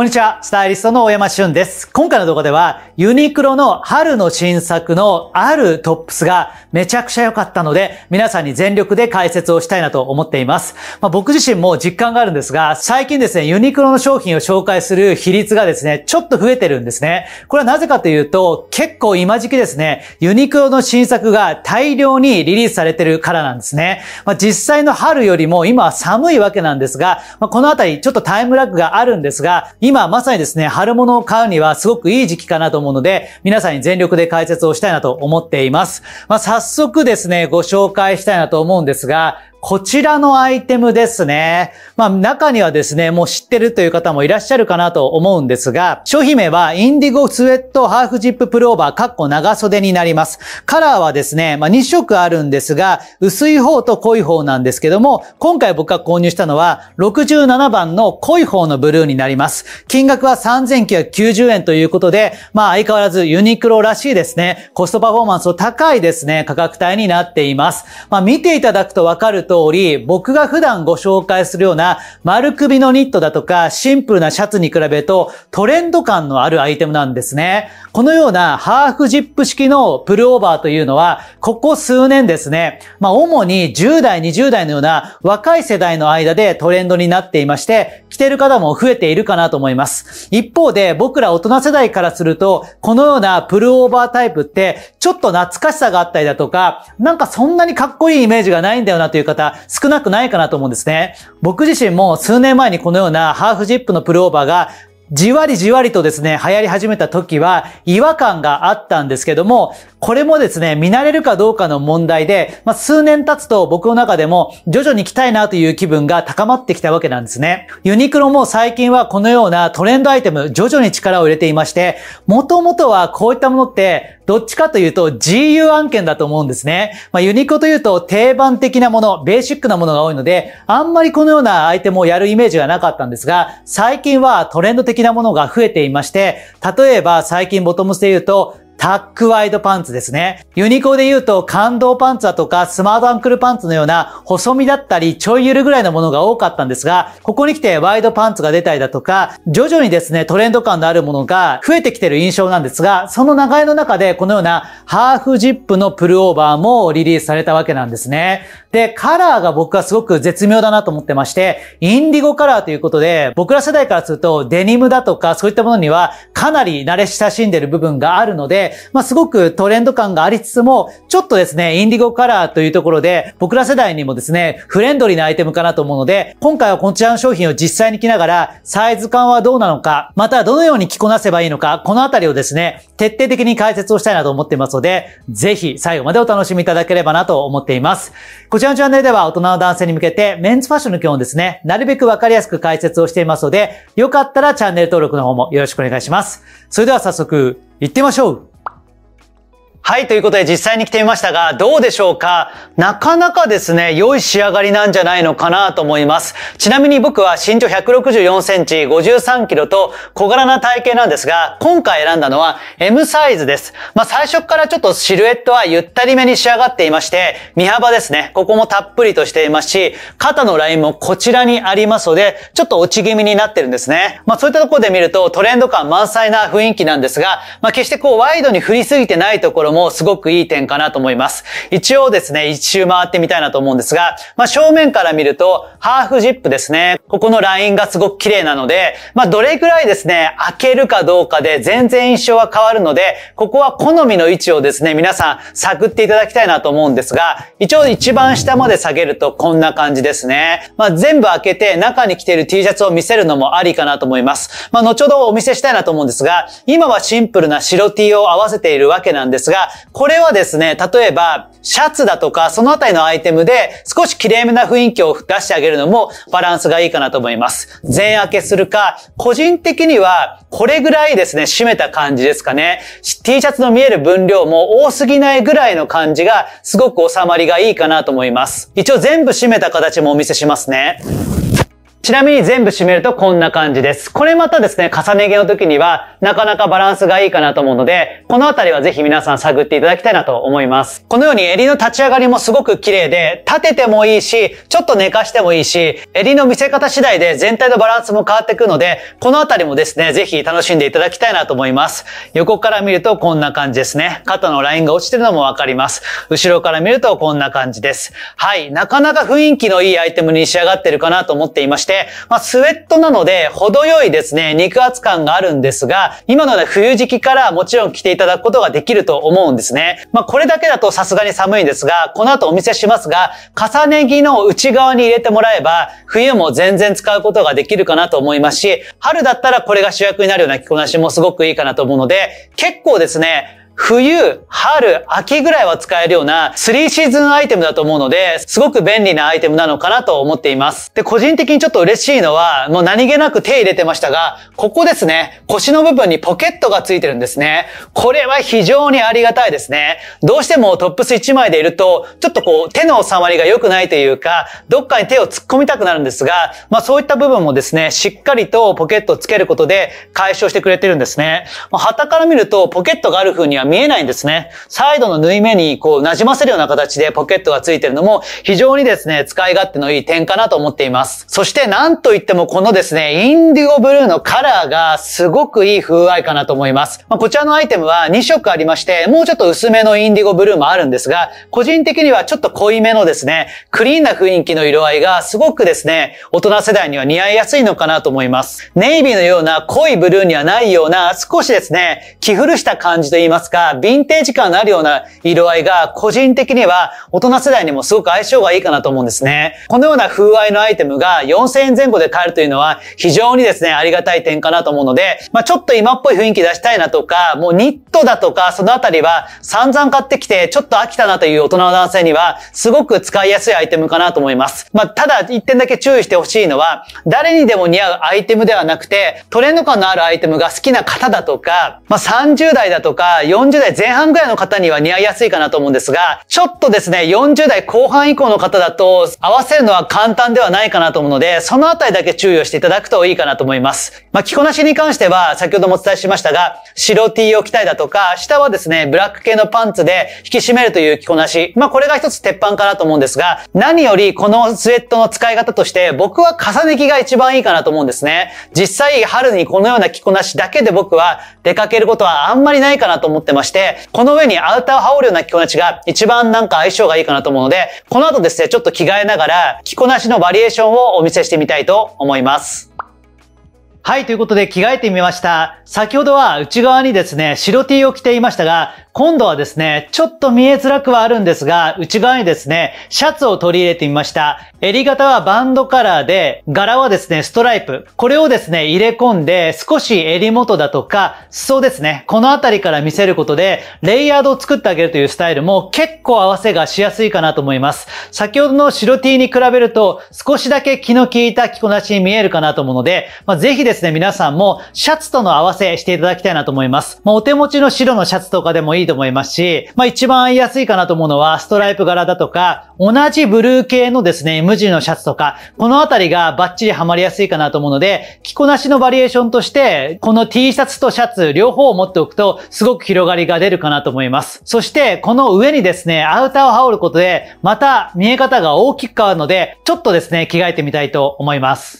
こんにちは、スタイリストの大山俊です。今回の動画では、ユニクロの春の新作のあるトップスがめちゃくちゃ良かったので、皆さんに全力で解説をしたいなと思っています。まあ、僕自身も実感があるんですが、最近ですね、ユニクロの商品を紹介する比率がですね、ちょっと増えてるんですね。これはなぜかというと、結構今時期ですね、ユニクロの新作が大量にリリースされてるからなんですね。まあ、実際の春よりも今は寒いわけなんですが、まあ、このあたりちょっとタイムラグがあるんですが、今まさにですね、春物を買うにはすごくいい時期かなと思うので、皆さんに全力で解説をしたいなと思っています。まあ、早速ですね、ご紹介したいなと思うんですが、こちらのアイテムですね。まあ中にはですね、もう知ってるという方もいらっしゃるかなと思うんですが、商品名はインディゴスウェットハーフジッププルオーバー、カッコ長袖になります。カラーはですね、まあ2色あるんですが、薄い方と濃い方なんですけども、今回僕が購入したのは67番の濃い方のブルーになります。金額は3990円ということで、まあ相変わらずユニクロらしいですね、コストパフォーマンスの高いですね、価格帯になっています。まあ見ていただくとわかる通り、僕が普段ご紹介するような丸首のニットだとか、シンプルなシャツに比べると、トレンド感のあるアイテムなんですね。このようなハーフジップ式のプルオーバーというのは、ここ数年ですね、まあ主に10代、20代のような若い世代の間でトレンドになっていまして、着てる方も増えているかなと思います。一方で、僕ら大人世代からすると、このようなプルオーバータイプって、ちょっと懐かしさがあったりだとか、なんかそんなにかっこいいイメージがないんだよなという方方少なくないかなと思うんですね。僕自身も数年前にこのようなハーフジップのプルオーバーがじわりじわりとですね、流行り始めた時は違和感があったんですけども、これもですね、見慣れるかどうかの問題で、まあ、数年経つと僕の中でも徐々に来たいなという気分が高まってきたわけなんですね。ユニクロも最近はこのようなトレンドアイテム、徐々に力を入れていまして、もともとはこういったものって、どっちかというと GU 案件だと思うんですね。まあ、ユニクロというと定番的なもの、ベーシックなものが多いので、あんまりこのようなアイテムをやるイメージがなかったんですが、最近はトレンド的なものが増えていまして、例えば最近ボトムスで言うと、タックワイドパンツですね。ユニコーで言うと感動パンツだとかスマートアンクルパンツのような細身だったりちょいゆるぐらいのものが多かったんですが、ここに来てワイドパンツが出たりだとか、徐々にですね、トレンド感のあるものが増えてきてる印象なんですが、その流れの中でこのようなハーフジップのプルオーバーもリリースされたわけなんですね。で、カラーが僕はすごく絶妙だなと思ってまして、インディゴカラーということで、僕ら世代からするとデニムだとかそういったものにはかなり慣れ親しんでる部分があるので、まあ、すごくトレンド感がありつつも、ちょっとですね、インディゴカラーというところで、僕ら世代にもですね、フレンドリーなアイテムかなと思うので、今回はこちらの商品を実際に着ながら、サイズ感はどうなのか、またはどのように着こなせばいいのか、このあたりをですね、徹底的に解説をしたいなと思っていますので、ぜひ最後までお楽しみいただければなと思っています。こちらのチャンネルでは大人の男性に向けて、メンズファッションの基本をですね、なるべくわかりやすく解説をしていますので、よかったらチャンネル登録の方もよろしくお願いします。それでは早速、行ってみましょうはい、ということで実際に来てみましたが、どうでしょうかなかなかですね、良い仕上がりなんじゃないのかなと思います。ちなみに僕は身長164センチ、53キロと小柄な体型なんですが、今回選んだのは M サイズです。まあ最初からちょっとシルエットはゆったりめに仕上がっていまして、身幅ですね、ここもたっぷりとしていますし、肩のラインもこちらにありますので、ちょっと落ち気味になってるんですね。まあそういったところで見るとトレンド感満載な雰囲気なんですが、まあ決してこうワイドに振りすぎてないところろもすごくいい点かなと思います。一応ですね、一周回ってみたいなと思うんですが、まあ、正面から見ると、ハーフジップですね。ここのラインがすごく綺麗なので、まあ、どれくらいですね、開けるかどうかで全然印象は変わるので、ここは好みの位置をですね、皆さん探っていただきたいなと思うんですが、一応一番下まで下げるとこんな感じですね。まあ、全部開けて中に着ている T シャツを見せるのもありかなと思います。まあ、後ほどお見せしたいなと思うんですが、今はシンプルな白 T を合わせているわけなんですが、が、これはですね、例えば、シャツだとか、そのあたりのアイテムで、少し綺麗めな雰囲気を出してあげるのも、バランスがいいかなと思います。全開けするか、個人的には、これぐらいですね、締めた感じですかね。T シャツの見える分量も多すぎないぐらいの感じが、すごく収まりがいいかなと思います。一応全部締めた形もお見せしますね。ちなみに全部締めるとこんな感じです。これまたですね、重ね毛の時にはなかなかバランスがいいかなと思うので、このあたりはぜひ皆さん探っていただきたいなと思います。このように襟の立ち上がりもすごく綺麗で、立ててもいいし、ちょっと寝かしてもいいし、襟の見せ方次第で全体のバランスも変わってくるので、このあたりもですね、ぜひ楽しんでいただきたいなと思います。横から見るとこんな感じですね。肩のラインが落ちてるのもわかります。後ろから見るとこんな感じです。はい、なかなか雰囲気のいいアイテムに仕上がってるかなと思っていまして、、まあ、スウェットなので、程よいですね、肉厚感があるんですが、今のね、冬時期からもちろん着ていただくことができると思うんですね。まあ、これだけだとさすがに寒いんですが、この後お見せしますが、重ね着の内側に入れてもらえば、冬も全然使うことができるかなと思いますし、春だったらこれが主役になるような着こなしもすごくいいかなと思うので、結構ですね、冬、春、秋ぐらいは使えるような3シーズンアイテムだと思うので、すごく便利なアイテムなのかなと思っています。で、個人的にちょっと嬉しいのは、もう何気なく手入れてましたが、ここですね、腰の部分にポケットがついてるんですね。これは非常にありがたいですね。どうしてもトップス1枚でいると、ちょっとこう手の収まりが良くないというか、どっかに手を突っ込みたくなるんですが、まあそういった部分もですね、しっかりとポケットをつけることで解消してくれてるんですね。まあ、旗から見るとポケットがある風には見えないんですね。サイドの縫い目にこう馴染ませるような形でポケットが付いてるのも非常にですね、使い勝手のいい点かなと思っています。そしてなんといってもこのですね、インディゴブルーのカラーがすごくいい風合いかなと思います。まあ、こちらのアイテムは2色ありまして、もうちょっと薄めのインディゴブルーもあるんですが、個人的にはちょっと濃いめのですね、クリーンな雰囲気の色合いがすごくですね、大人世代には似合いやすいのかなと思います。ネイビーのような濃いブルーにはないような少しですね、着古した感じといいますすか、ヴィンテージ感のあるような色合いが、個人的には大人世代にもすごく相性がいいかなと思うんですね。このような風合いのアイテムが4000円前後で買えるというのは、非常にですね、ありがたい点かなと思うので、まあ、ちょっと今っぽい雰囲気出したいなとか、もうニットだとか、そのあたりは散々買ってきて、ちょっと飽きたなという大人の男性には、すごく使いやすいアイテムかなと思います。まあ、ただ一点だけ注意してほしいのは、誰にでも似合うアイテムではなくて、トレンド感のあるアイテムが好きな方だとか、まあ、30代だとか、40代前半ぐらいの方には似合いやすいかなと思うんですが、ちょっとですね、40代後半以降の方だと合わせるのは簡単ではないかなと思うので、そのあたりだけ注意をしていただくといいかなと思います。まあ、着こなしに関しては、先ほどもお伝えしましたが、白 T を着たいだとか、下はですね、ブラック系のパンツで引き締めるという着こなし。まあ、これが一つ鉄板かなと思うんですが、何よりこのスウェットの使い方として、僕は重ね着が一番いいかなと思うんですね。実際、春にこのような着こなしだけで僕は出かけることはあんまりないかなと思ってってまして、この上にアウターを羽織るような着こなしが一番なんか相性がいいかなと思うので、この後ですね、ちょっと着替えながら着こなしのバリエーションをお見せしてみたいと思います。はい、ということで着替えてみました。先ほどは内側にですね、白 T を着ていましたが、今度はですね、ちょっと見えづらくはあるんですが、内側にですね、シャツを取り入れてみました。襟型はバンドカラーで、柄はですね、ストライプ。これをですね、入れ込んで、少し襟元だとか、裾ですね、このあたりから見せることで、レイヤードを作ってあげるというスタイルも結構合わせがしやすいかなと思います。先ほどの白 T に比べると、少しだけ気の利いた着こなしに見えるかなと思うので、まあ、ぜひでですね、皆さんもシャツとの合わせしていただきたいなと思います。まあ、お手持ちの白のシャツとかでもいいと思いますし、まあ、一番合いやすいかなと思うのは、ストライプ柄だとか、同じブルー系のですね、無地のシャツとか、このあたりがバッチリハマりやすいかなと思うので、着こなしのバリエーションとして、この T シャツとシャツ両方を持っておくと、すごく広がりが出るかなと思います。そして、この上にですね、アウターを羽織ることで、また見え方が大きく変わるので、ちょっとですね、着替えてみたいと思います。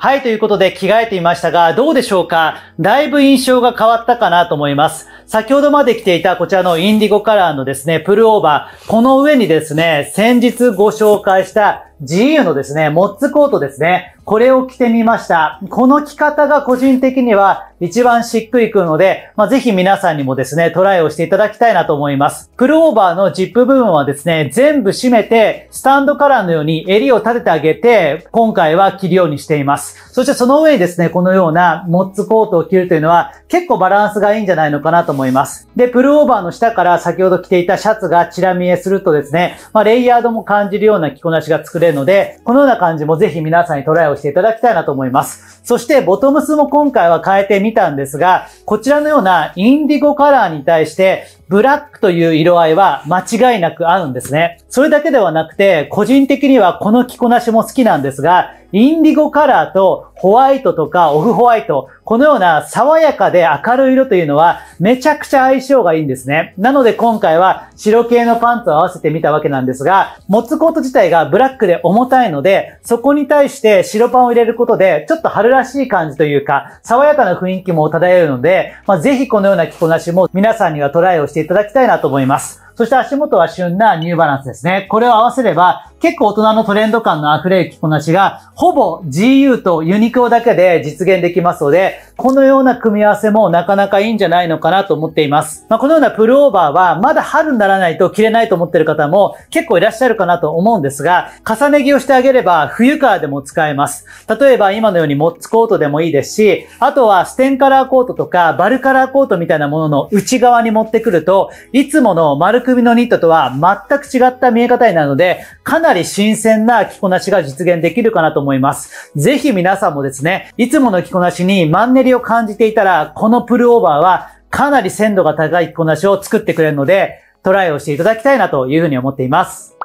はい、ということで着替えてみましたが、どうでしょうかだいぶ印象が変わったかなと思います。先ほどまで着ていたこちらのインディゴカラーのですね、プルオーバー。この上にですね、先日ご紹介した自由のですね、モッツコートですね。これを着てみました。この着方が個人的には一番しっくりくるので、まあ、ぜひ皆さんにもですね、トライをしていただきたいなと思います。プルオーバーのジップ部分はですね、全部閉めて、スタンドカラーのように襟を立ててあげて、今回は着るようにしています。そしてその上にですね、このようなモッツコートを着るというのは、結構バランスがいいんじゃないのかなと思います。で、プルオーバーの下から先ほど着ていたシャツがチら見えするとですね、まあ、レイヤードも感じるような着こなしが作れるので、このような感じもぜひ皆さんにトライをしていただきたいなと思います。そして、ボトムスも今回は変えてみたんですが、こちらのようなインディゴカラーに対して、ブラックという色合いは間違いなく合うんですね。それだけではなくて、個人的にはこの着こなしも好きなんですが、インディゴカラーとホワイトとかオフホワイト、このような爽やかで明るい色というのはめちゃくちゃ相性がいいんですね。なので今回は白系のパンツを合わせてみたわけなんですが、持つコート自体がブラックで重たいので、そこに対して白パンを入れることで、ちょっと春らしい感じというか、爽やかな雰囲気も漂うので、まあ、ぜひこのような着こなしも皆さんにはトライをしていただきたいなと思います。そして足元は旬なニューバランスですね。これを合わせれば結構大人のトレンド感の溢れる着こなしが、ほぼ GU とユニクロだけで実現できますので、このような組み合わせもなかなかいいんじゃないのかなと思っています。まあ、このようなプルオーバーは、まだ春にならないと着れないと思ってる方も結構いらっしゃるかなと思うんですが、重ね着をしてあげれば冬からでも使えます。例えば今のようにモッツコートでもいいですし、あとはステンカラーコートとかバルカラーコートみたいなものの内側に持ってくると、いつもの丸首のニットとは全く違った見え方になるので、かななり新鮮な着こなしが実現できるかなと思います。ぜひ皆さんもですね、いつもの着こなしにマンネリを感じていたら、このプルオーバーはかなり鮮度が高い着こなしを作ってくれるので、トライをしていただきたいなというふうに思っています。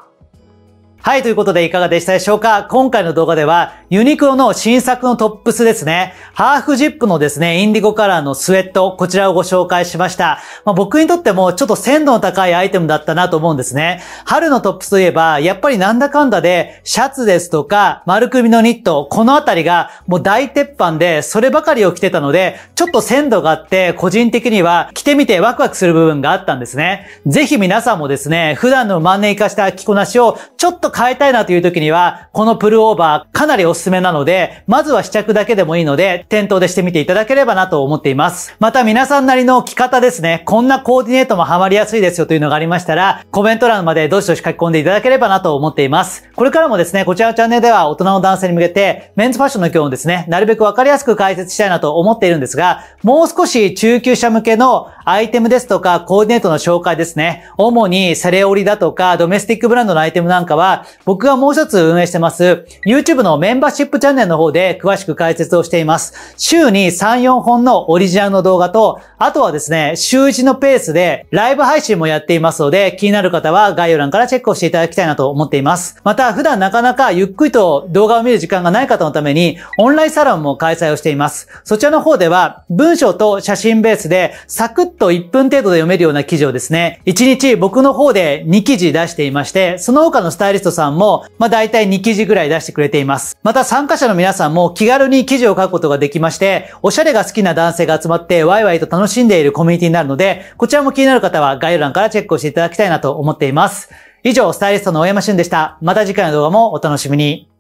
はい、ということでいかがでしたでしょうか今回の動画では、ユニクロの新作のトップスですね、ハーフジップのですね、インディゴカラーのスウェット、こちらをご紹介しました。まあ、僕にとってもちょっと鮮度の高いアイテムだったなと思うんですね。春のトップスといえば、やっぱりなんだかんだで、シャツですとか、丸首のニット、このあたりがもう大鉄板で、そればかりを着てたので、ちょっと鮮度があって、個人的には着てみてワクワクする部分があったんですね。ぜひ皆さんもですね、普段の万年化した着こなしを、ちょっと変えたいなという時には、このプルオーバーかなりおすすめなので、まずは試着だけでもいいので、店頭でしてみていただければなと思っています。また皆さんなりの着方ですね、こんなコーディネートもハマりやすいですよというのがありましたら、コメント欄までどしどし書き込んでいただければなと思っています。これからもですね、こちらのチャンネルでは大人の男性に向けて、メンズファッションの今日もですね、なるべくわかりやすく解説したいなと思っているんですが、もう少し中級者向けのアイテムですとか、コーディネートの紹介ですね、主にセレオリだとか、ドメスティックブランドのアイテムなんかは、僕がもう一つ運営してます、YouTube のメンバーシップチャンネルの方で詳しく解説をしています。週に3、4本のオリジナルの動画と、あとはですね、週1のペースでライブ配信もやっていますので、気になる方は概要欄からチェックをしていただきたいなと思っています。また、普段なかなかゆっくりと動画を見る時間がない方のために、オンラインサロンも開催をしています。そちらの方では、文章と写真ベースで、サクッと1分程度で読めるような記事をですね、1日僕の方で2記事出していまして、その他のスタイリストさんも、まあ、大体2記事ぐらい出してくれています。また参加者の皆さんも気軽に記事を書くことができまして、おしゃれが好きな男性が集まってワイワイと楽しんでいるコミュニティになるので、こちらも気になる方は概要欄からチェックをしていただきたいなと思っています。以上、スタイリストの大山俊でした。また次回の動画もお楽しみに。